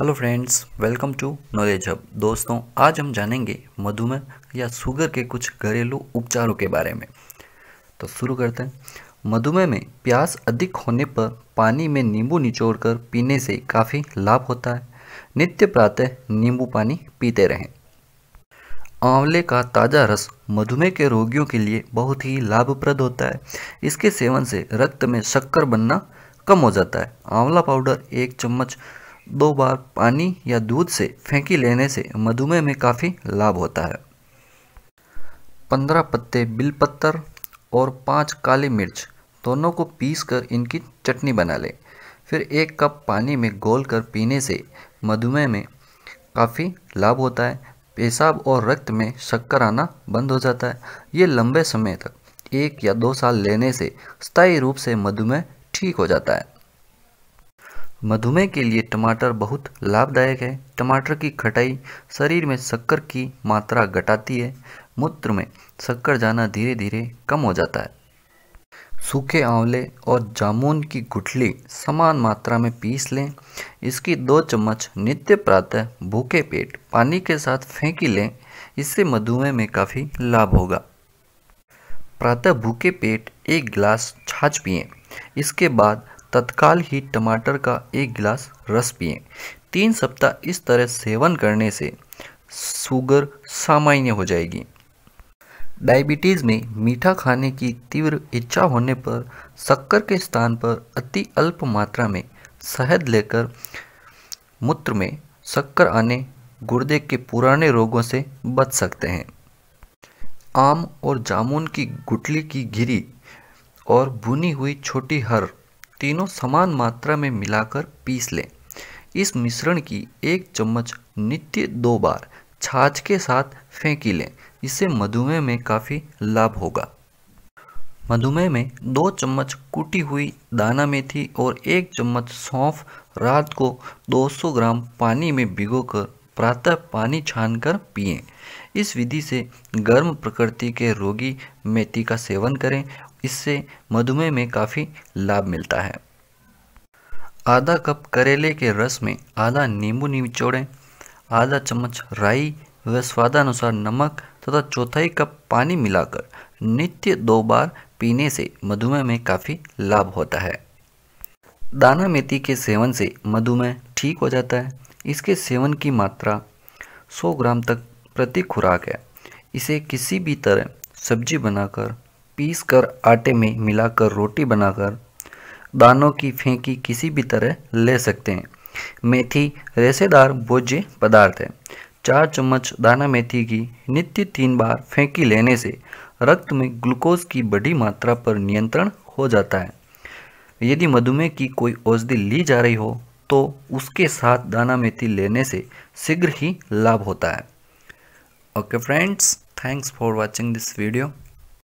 hello friends welcome to knowledge hub दोस्तों आज हम जानेंगे मधुमेह या शुगर के कुछ घरेलू उपचारों के बारे में तो शुरू करते हैं मधुमेह में प्यास अधिक होने पर पानी में नींबू निचोड़ कर पीने से काफ़ी लाभ होता है नित्य प्रातः नींबू पानी पीते रहें आंवले का ताज़ा रस मधुमेह के रोगियों के लिए बहुत ही लाभप्रद होता है इसके सेवन से रक्त में शक्कर बनना कम हो जाता है आंवला पाउडर एक चम्मच दो बार पानी या दूध से फेंकी लेने से मधुमेह में काफ़ी लाभ होता है पंद्रह पत्ते बिलपत्तर और पाँच काली मिर्च दोनों को पीस कर इनकी चटनी बना लें फिर एक कप पानी में गोल कर पीने से मधुमेह में काफ़ी लाभ होता है पेशाब और रक्त में शक्कर आना बंद हो जाता है ये लंबे समय तक एक या दो साल लेने से स्थायी रूप से मधुमेह ठीक हो जाता है मधुमेह के लिए टमाटर बहुत लाभदायक है टमाटर की खटाई शरीर में शक्कर की मात्रा घटाती है मूत्र में शक्कर जाना धीरे धीरे कम हो जाता है सूखे आंवले और जामुन की गुठली समान मात्रा में पीस लें इसकी दो चम्मच नित्य प्रातः भूखे पेट पानी के साथ फेंकी लें इससे मधुमेह में काफ़ी लाभ होगा प्रातः भूखे पेट एक गिलास छाछ पिए इसके बाद तत्काल ही टमाटर का एक गिलास रस पिएं तीन सप्ताह इस तरह सेवन करने से शुगर सामान्य हो जाएगी डायबिटीज़ में मीठा खाने की तीव्र इच्छा होने पर शक्कर के स्थान पर अति अल्प मात्रा में शहद लेकर मूत्र में शक्कर आने गुर्दे के पुराने रोगों से बच सकते हैं आम और जामुन की गुटली की घिरी और भुनी हुई छोटी हर तीनों समान मात्रा में मिलाकर पीस लें इस मिश्रण की एक चम्मच नित्य दो बार छाछ के साथ फेंकी लें इससे मधुमेह में काफ़ी लाभ होगा मधुमेह में दो चम्मच कूटी हुई दाना मेथी और एक चम्मच सौंफ रात को 200 ग्राम पानी में भिगोकर प्रातः पानी छानकर पिएं इस विधि से गर्म प्रकृति के रोगी मेथी का सेवन करें इससे मधुमेह में काफ़ी लाभ मिलता है आधा कप करेले के रस में आधा नींबू निचोड़ें आधा चम्मच राई व स्वादानुसार नमक तथा चौथाई कप पानी मिलाकर नित्य दो बार पीने से मधुमेह में काफ़ी लाभ होता है दाना मेथी के सेवन से मधुमेह ठीक हो जाता है इसके सेवन की मात्रा 100 ग्राम तक प्रति खुराक है इसे किसी भी तरह सब्जी बनाकर पीस कर आटे में मिलाकर रोटी बनाकर दानों की फेंकी किसी भी तरह ले सकते हैं मेथी रेसेदार भोज्य पदार्थ है चार चम्मच दाना मेथी की नित्य तीन बार फेंकी लेने से रक्त में ग्लूकोज की बड़ी मात्रा पर नियंत्रण हो जाता है यदि मधुमेह की कोई औषधि ली जा रही हो तो उसके साथ दाना मेथी लेने से शीघ्र ही लाभ होता है okay friends thanks for watching this video